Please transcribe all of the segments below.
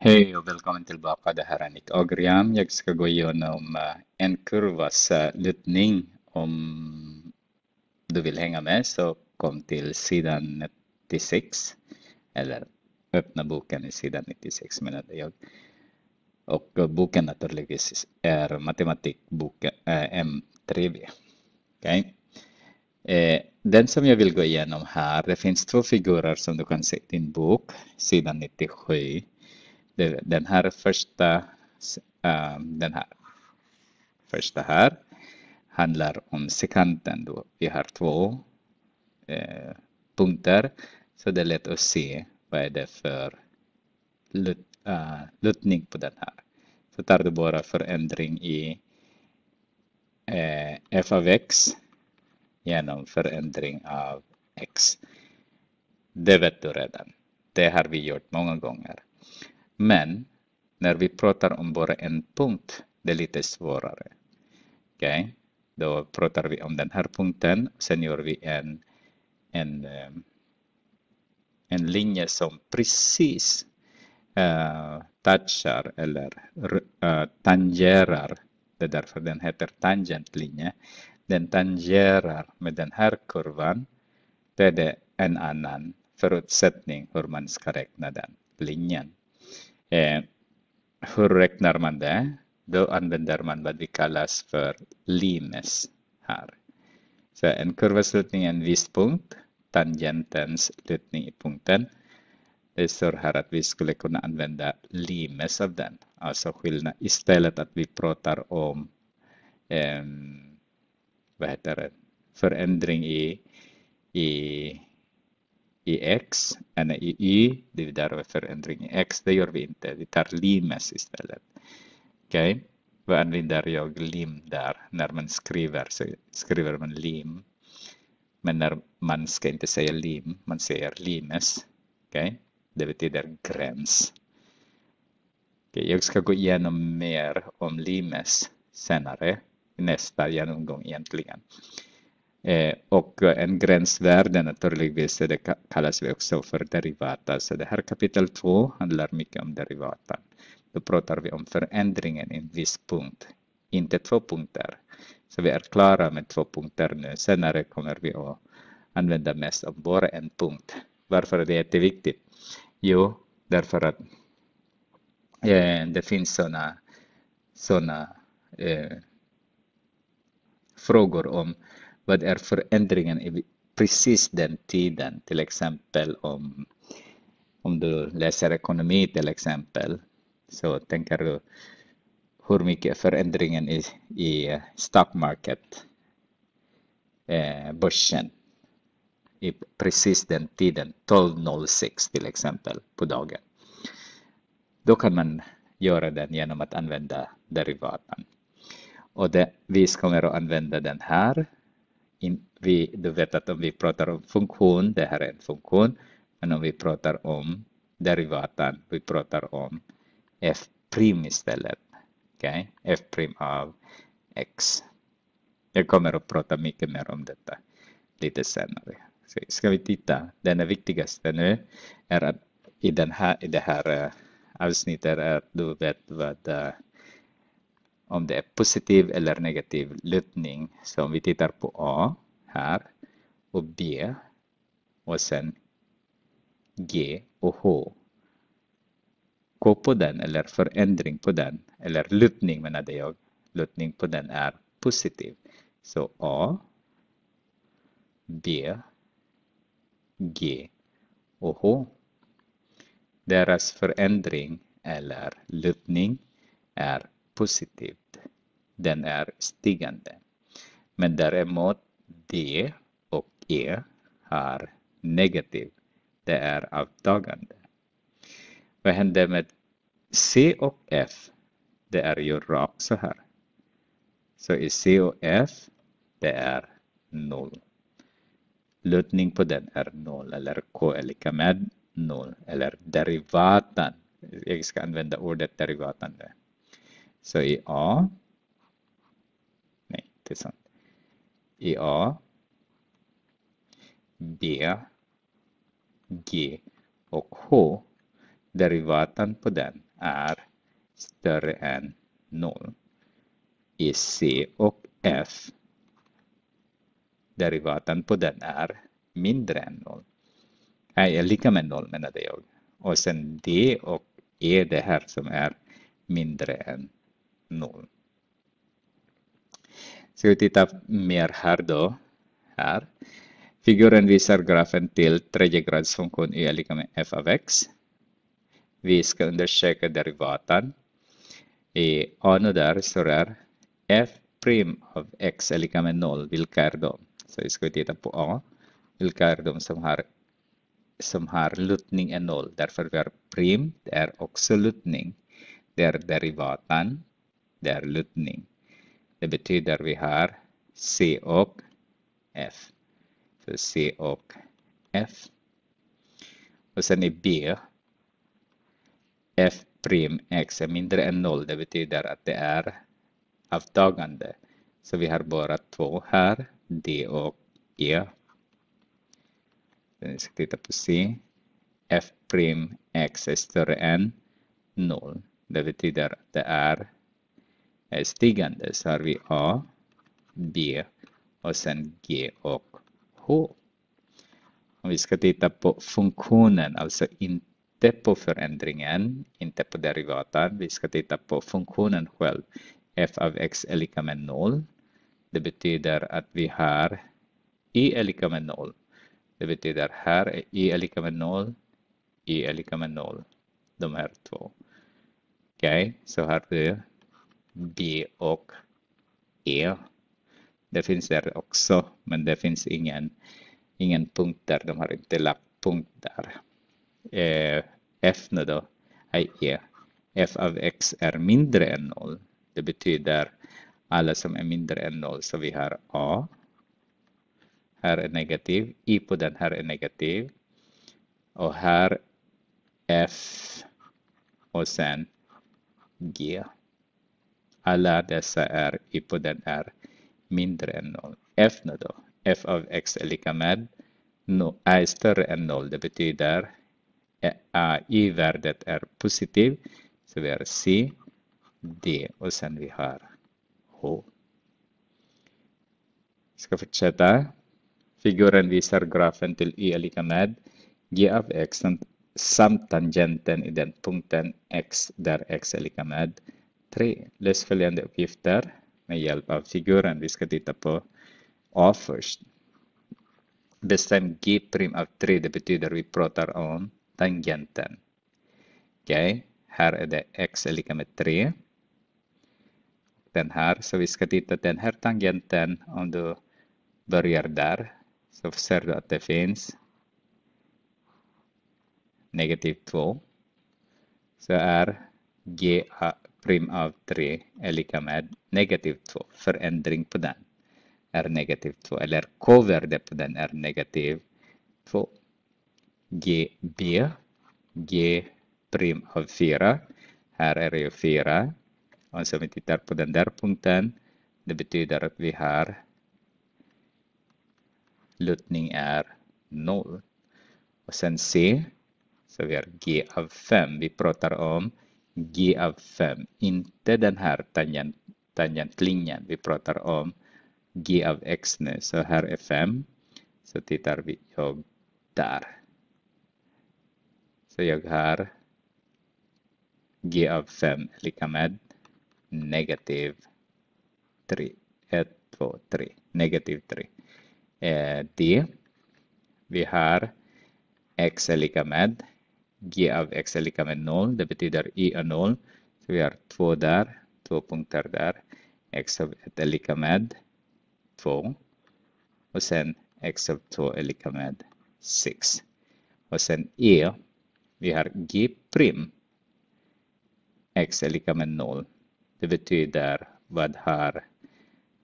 Hej och välkommen tillbaka. Det här är Nick Agriam. Jag ska gå igenom eh, en kurvas eh, lutning om du vill hänga med så kom till sidan 96 eller öppna boken i sidan 96 menade jag. Och eh, boken naturligtvis är matematikboken äh, M3B. Okay. den som jag vill gå igenom här, det finns två figurer som du kan se i din bok, sidan 97 den här första, eh, den här första här handlar om sekanten. Då. Vi har två eh, punkter, så det är lätt att se vad är det för lut, uh, lutning på den här. Så tar du bara förändring i eh, f av x genom förändring av x. Det vet du redan. Det har vi gjort många gånger. men när vi pratar om bara en punkt, det är lite svårare. okay? då pratar vi om den här punkten, sen gör vi en, en, eh, en linje som precis uh, touchar eller uh, tangerar, det är därför den heter tangentlinje, den tangerar med den här kurvan, Det är en annan förutsättning hur man ska räkna den linjen. Eh, hur räknar man det? Då använder man vad vi kallas för limes här. Så en kurvas lutning är en viss punkt, tangentens lutning i punkten. Det står här att vi skulle kunna använda limes av den. Alltså skillnad istället att vi pratar om eh, vad heter det? förändring i, i i x, ena i Y, det är därför förändring i X, det gör vi inte, vi tar limes istället. Okej, okay? då använder jag lim där, när man skriver så skriver man lim. Men när man ska inte säga lim, man säger limes. okay? det betyder gräns. Okay, jag ska gå igenom mer om limes senare, nästa genomgång egentligen. Eh, och en gränsvärde naturligtvis, det kallas vi också för derivata. Så det här kapitel 2 handlar mycket om derivata. Då pratar vi om förändringen i en viss punkt, inte två punkter. Så vi är klara med två punkter nu. Senare kommer vi att använda mest av bara en punkt. Varför är det jätteviktigt? Jo, därför att eh, det finns sådana såna eh, frågor om vad är förändringen i precis den tiden? Till exempel om, om du läser ekonomi till exempel så tänker du hur mycket förändringen i, i stock market, eh, börsen, i precis den tiden, 12.06 till exempel på dagen. Då kan man göra den genom att använda derivaten. Och det, vi kommer att använda den här in, vi, du vet att om vi pratar om funktion, det här är en funktion, men om vi pratar om derivatan, vi pratar om f' istället. Okay? f' av x. Jag kommer att prata mycket mer om detta lite senare. Så ska vi titta, den viktigaste nu är att i, den här, i det här eh, avsnittet är att du vet vad eh, om det är positiv eller negativ lutning. Så om vi tittar på A här och B och sen G och H. K på den eller förändring på den eller lutning menade jag. Lutning på den är positiv. Så A, B, G och H. Deras förändring eller lutning är positivt. Den är stigande. Men däremot D och E är negativ. Det är avtagande. Vad händer med C och F? Det är ju rakt så här. Så i C och F, det är noll. Lutning på den är noll eller K är lika med noll eller derivatan. Jag ska använda ordet derivatan där. Så i A. Nej, det är sant. I A. B. G och H. Derivatan på den är större än 0. I C och F. Derivatan på den är mindre än 0. Nej, lika med 0 menade jag. Och sen D och E, det här som är mindre än 0. Ska vi titta mer här då. Här. Figuren visar grafen till tredjegradsfunktion y är lika med f av x. Vi ska undersöka derivatan. I A nu där står det f prim av x är lika med 0. Vilka är de? Så vi ska titta på A. Vilka är de som har, som har lutning är 0? Därför vi har prim, det är också lutning. Det är derivatan det är lutning. Det betyder vi har C och F. Så C och F. Och sen i B, F prim x är mindre än 0, det betyder att det är avtagande. Så vi har bara två här, D och E. Vi ska titta på C. F prim x är större än 0. Det betyder att det är stigande så har vi A, B och sen G och H. Om vi ska titta på funktionen, alltså inte på förändringen, inte på derivatan. Vi ska titta på funktionen själv. f av x är lika med 0. Det betyder att vi har i är lika med 0. Det betyder här är i är lika med 0, i är lika med 0. De här två. Okej, okay, så har du B och E. Det finns där också, men det finns ingen, ingen punkt där. De har inte lagt punkt där. E, F nu då? är E. F av X är mindre än 0. Det betyder alla som är mindre än 0. Så vi har A. Här är negativ. I på den här är negativ. Och här F och sen G alla dessa är i podden är mindre än noll. F nu då? F av x är lika med no, är större än noll. Det betyder A i värdet är positiv. Så vi har C, D och sen vi har H. Vi Ska fortsätta. Figuren visar grafen till y är lika med g av x samt tangenten i den punkten x där x är lika med 3. Lös följande uppgifter med hjälp av figuren. Vi ska titta på A först. Bestäm G' av 3. Det betyder vi pratar om tangenten. okay. här är det x är lika med 3. Den här, så vi ska titta den här tangenten om du börjar där. Så ser du att det finns negativ 2. Så är g prim av 3 är lika med negativ 2. Förändring på den är negativ 2 eller k-värde på den är negativ 2. GB, G prim av 4, här är det ju 4. Och så vi tittar på den där punkten, det betyder att vi har lutning är 0. Och sen C, så vi har G av 5, vi pratar om G av 5, inte den här tangent, tangentlinjen vi pratar om, G av X nu, så här är 5, så tittar vi, jag där. Så jag har G av 5 lika med negativ 3, 1, 2, 3, negativ 3. Eh, D, vi har X är lika med g av x är lika med 0. Det betyder y är 0. Så vi har 2 där, 2 punkter där. x av 1 är lika med 2. Och sen x av 2 är lika med 6. Och sen e, vi har g prim. x är lika med 0. Det betyder vad har,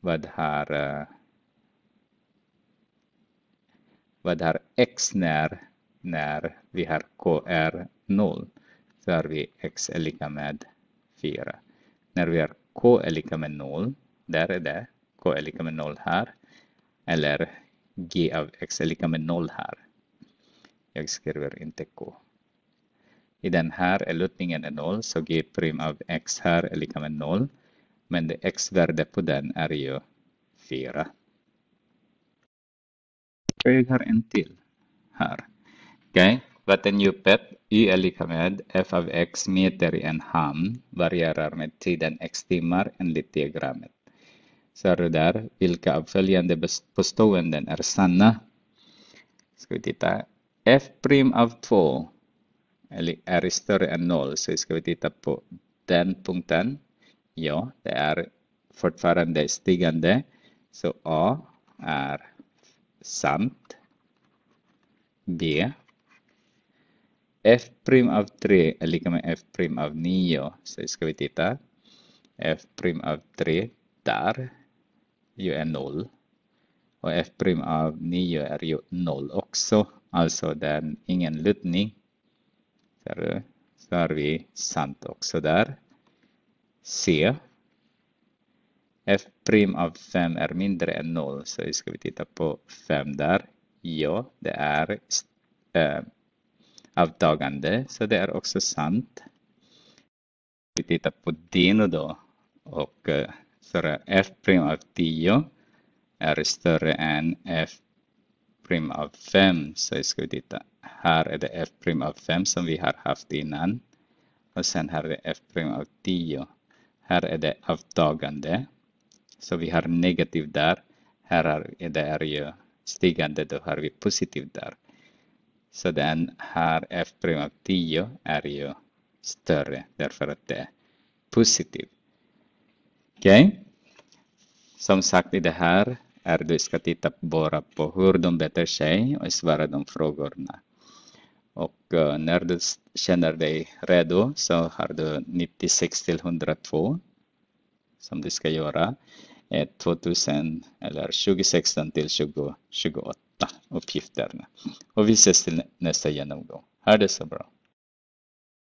vad har, eh, vad har x när när vi har k är 0 så har vi x är lika med 4. När vi har k är lika med 0, där är det, k är lika med 0 här, eller g av x är lika med 0 här. Jag skriver inte k. I den här är lutningen är 0, så g' av x här är lika med 0. Men det x-värde på den är ju 4. Jag har en till här. Okay? But en djupet y är lika med f av x meter i en hamn varierar med tiden x timmar enligt diagrammet. Ser du där vilka av följande påståenden är sanna? Ska vi titta. f' av 2 är större än 0 så ska vi titta på den punkten. Ja, det är fortfarande stigande. Så A är sant. B f av 3 är lika med f av 9. Så ska vi titta. f av 3 där ju är 0. Och f av 9 är ju 0 också. Alltså det är ingen lutning. Ser Så har vi sant också där. C. f av 5 är mindre än 0. Så ska vi titta på 5 där. Ja, det är äh, avtagande. Så det är också sant. Vi tittar på Dino då. Och för eh, f' av 10 är större än f' av 5. Så ska vi titta. Här är det f' av 5 som vi har haft innan. Och sen här är det f' av 10. Här är det avtagande. Så vi har negativ där. Här är det ju stigande, då har vi positiv där. Så den här f' av 10 är ju större därför att det är positiv. Okej? Okay? Som sagt i det här är du ska titta bara på hur de beter sig och svara de frågorna. Och eh, när du känner dig redo så har du 96 till 102 som du ska göra. 2000 eh, eller 2016 till 2028 uppgifterna. Och vi ses till nästa genomgång. Ha det så bra.